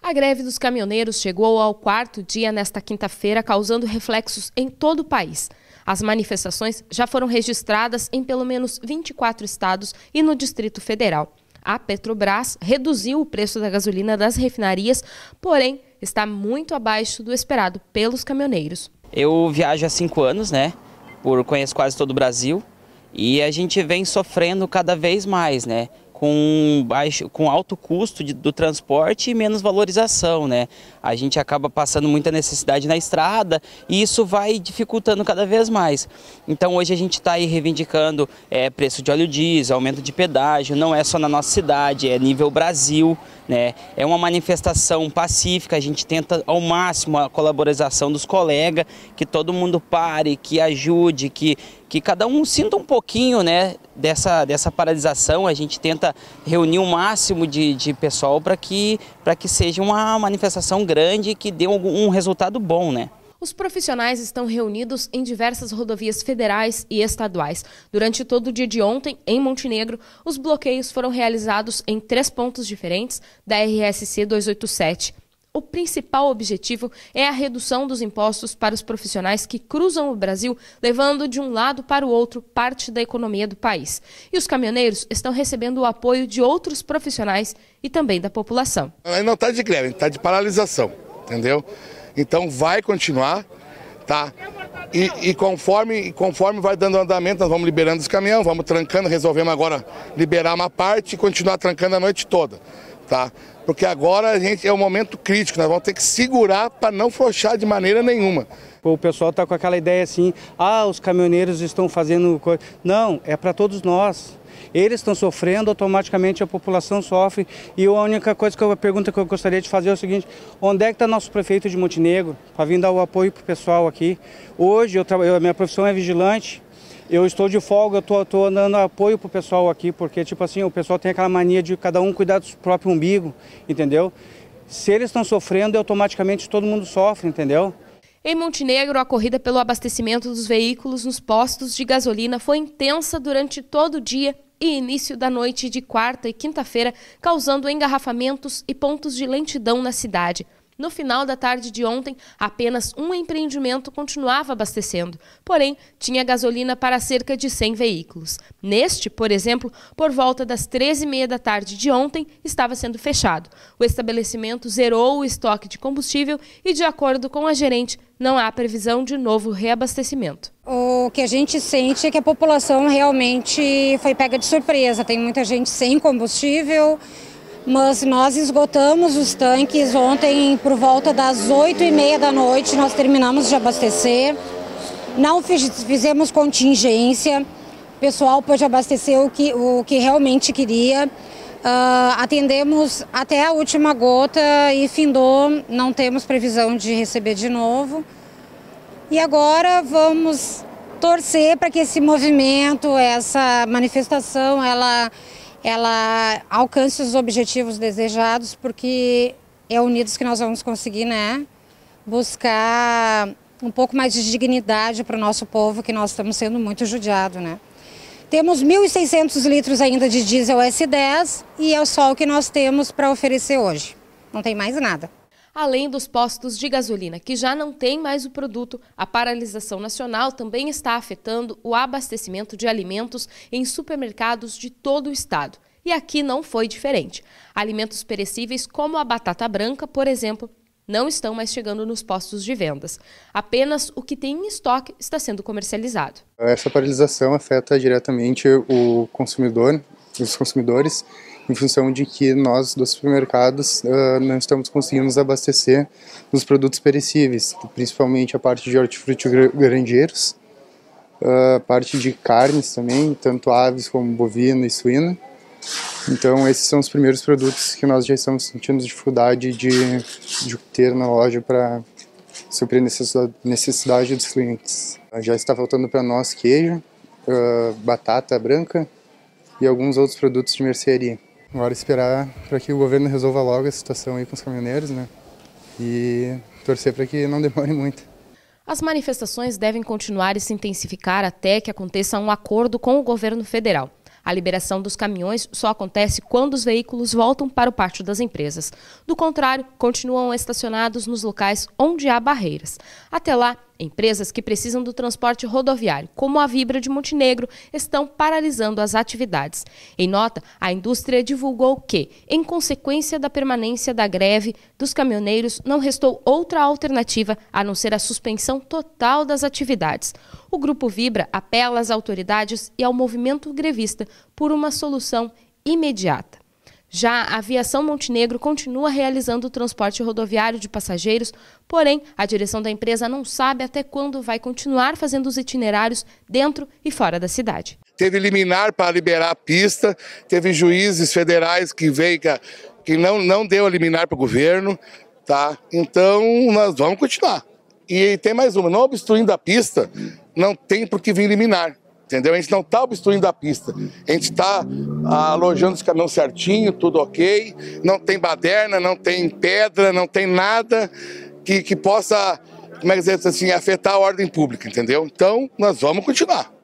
A greve dos caminhoneiros chegou ao quarto dia nesta quinta-feira, causando reflexos em todo o país. As manifestações já foram registradas em pelo menos 24 estados e no Distrito Federal. A Petrobras reduziu o preço da gasolina das refinarias, porém está muito abaixo do esperado pelos caminhoneiros. Eu viajo há cinco anos, né? Por conheço quase todo o Brasil e a gente vem sofrendo cada vez mais, né? com, baixo, com alto custo de, do transporte e menos valorização, né? A gente acaba passando muita necessidade na estrada e isso vai dificultando cada vez mais. Então hoje a gente está aí reivindicando é, preço de óleo diesel, aumento de pedágio, não é só na nossa cidade, é nível Brasil, né? É uma manifestação pacífica, a gente tenta ao máximo a colaboração dos colegas, que todo mundo pare, que ajude, que que cada um sinta um pouquinho né, dessa, dessa paralisação. A gente tenta reunir o um máximo de, de pessoal para que, que seja uma manifestação grande e que dê um, um resultado bom. Né? Os profissionais estão reunidos em diversas rodovias federais e estaduais. Durante todo o dia de ontem, em Montenegro, os bloqueios foram realizados em três pontos diferentes da RSC 287 o principal objetivo é a redução dos impostos para os profissionais que cruzam o Brasil, levando de um lado para o outro parte da economia do país. E os caminhoneiros estão recebendo o apoio de outros profissionais e também da população. Não está de greve, está de paralisação, entendeu? Então vai continuar, tá? E, e, conforme, conforme vai dando andamento, nós vamos liberando os caminhões, vamos trancando, resolvemos agora liberar uma parte e continuar trancando a noite toda, tá? porque agora a gente é um momento crítico, nós vamos ter que segurar para não frouxar de maneira nenhuma. O pessoal está com aquela ideia assim, ah, os caminhoneiros estão fazendo coisa. Não, é para todos nós. Eles estão sofrendo, automaticamente a população sofre. E a única coisa que eu, a pergunta que eu gostaria de fazer é o seguinte: onde é que está nosso prefeito de Montenegro para vir dar o apoio para o pessoal aqui? Hoje, eu, eu, minha profissão é vigilante, eu estou de folga, estou tô, tô dando apoio pro pessoal aqui, porque, tipo assim, o pessoal tem aquela mania de cada um cuidar do próprio umbigo, entendeu? Se eles estão sofrendo, automaticamente todo mundo sofre, entendeu? Em Montenegro, a corrida pelo abastecimento dos veículos nos postos de gasolina foi intensa durante todo o dia e início da noite de quarta e quinta-feira, causando engarrafamentos e pontos de lentidão na cidade. No final da tarde de ontem, apenas um empreendimento continuava abastecendo, porém tinha gasolina para cerca de 100 veículos. Neste, por exemplo, por volta das 13h30 da tarde de ontem, estava sendo fechado. O estabelecimento zerou o estoque de combustível e, de acordo com a gerente, não há previsão de novo reabastecimento. O que a gente sente é que a população realmente foi pega de surpresa. Tem muita gente sem combustível, mas nós esgotamos os tanques ontem por volta das 8 e meia da noite, nós terminamos de abastecer, não fizemos contingência, o pessoal pôde abastecer o que, o que realmente queria, Uh, atendemos até a última gota e findou, não temos previsão de receber de novo. E agora vamos torcer para que esse movimento, essa manifestação, ela ela alcance os objetivos desejados, porque é unidos que nós vamos conseguir, né? Buscar um pouco mais de dignidade para o nosso povo, que nós estamos sendo muito judiado, né? Temos 1.600 litros ainda de diesel S10 e é só o que nós temos para oferecer hoje. Não tem mais nada além dos postos de gasolina, que já não tem mais o produto. A paralisação nacional também está afetando o abastecimento de alimentos em supermercados de todo o estado. E aqui não foi diferente. Alimentos perecíveis como a batata branca, por exemplo, não estão mais chegando nos postos de vendas. Apenas o que tem em estoque está sendo comercializado. Essa paralisação afeta diretamente o consumidor, os consumidores em função de que nós dos supermercados uh, não estamos conseguindo nos abastecer dos produtos perecíveis, principalmente a parte de hortifruti grangeiros, a uh, parte de carnes também, tanto aves como bovina e suína. Então esses são os primeiros produtos que nós já estamos sentindo dificuldade de, de ter na loja para suprir a necessidade, necessidade dos clientes. Já está faltando para nós queijo, uh, batata branca e alguns outros produtos de mercearia. Agora esperar para que o governo resolva logo a situação aí com os caminhoneiros, né? E torcer para que não demore muito. As manifestações devem continuar e se intensificar até que aconteça um acordo com o governo federal. A liberação dos caminhões só acontece quando os veículos voltam para o pátio das empresas. Do contrário, continuam estacionados nos locais onde há barreiras. Até lá, Empresas que precisam do transporte rodoviário, como a Vibra de Montenegro, estão paralisando as atividades. Em nota, a indústria divulgou que, em consequência da permanência da greve dos caminhoneiros, não restou outra alternativa a não ser a suspensão total das atividades. O Grupo Vibra apela às autoridades e ao movimento grevista por uma solução imediata. Já a Aviação Montenegro continua realizando o transporte rodoviário de passageiros, porém, a direção da empresa não sabe até quando vai continuar fazendo os itinerários dentro e fora da cidade. Teve liminar para liberar a pista, teve juízes federais que veio que não, não deu a liminar para o governo, tá? Então, nós vamos continuar. E tem mais uma, não obstruindo a pista, não tem por que vir liminar. Entendeu? A gente não está obstruindo a pista. A gente está ah, alojando os caminhões certinho, tudo ok. Não tem baderna, não tem pedra, não tem nada que, que possa, como é que dizer assim, afetar a ordem pública, entendeu? Então, nós vamos continuar.